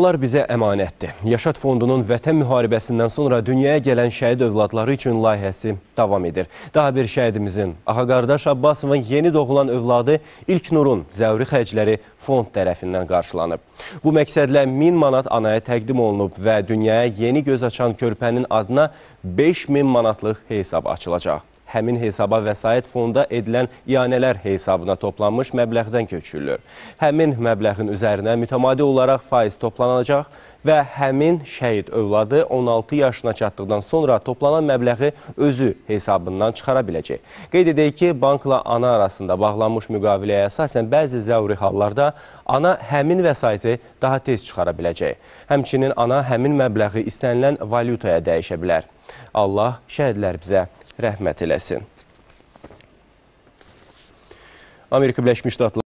Onlar bizə əmanətdir. Yaşad Fondunun vətən müharibəsindən sonra dünyaya gələn şəhid övladları üçün layihəsi davam edir. Daha bir şəhidimizin, ağa qardaş Abbasovın yeni doğulan övladı İlk Nurun zəvri xərcləri fond tərəfindən qarşılanıb. Bu məqsədlə 1000 manat anaya təqdim olunub və dünyaya yeni göz açan körpənin adına 5000 manatlıq hesab açılacaq həmin hesaba vəsait fonda edilən iyanələr hesabına toplanmış məbləğdən köçülür. Həmin məbləğin üzərinə mütəmadi olaraq faiz toplanacaq və həmin şəhid övladı 16 yaşına çatdıqdan sonra toplanan məbləği özü hesabından çıxara biləcək. Qeyd edək ki, bankla ana arasında bağlanmış müqaviləyə əsasən bəzi zəvri hallarda ana həmin vəsaiti daha tez çıxara biləcək. Həmçinin ana həmin məbləği istənilən valyutaya dəyişə bilər. Allah şəhidlər bizə rəhmət eləsin. Amerika Birləşmiş Ştatları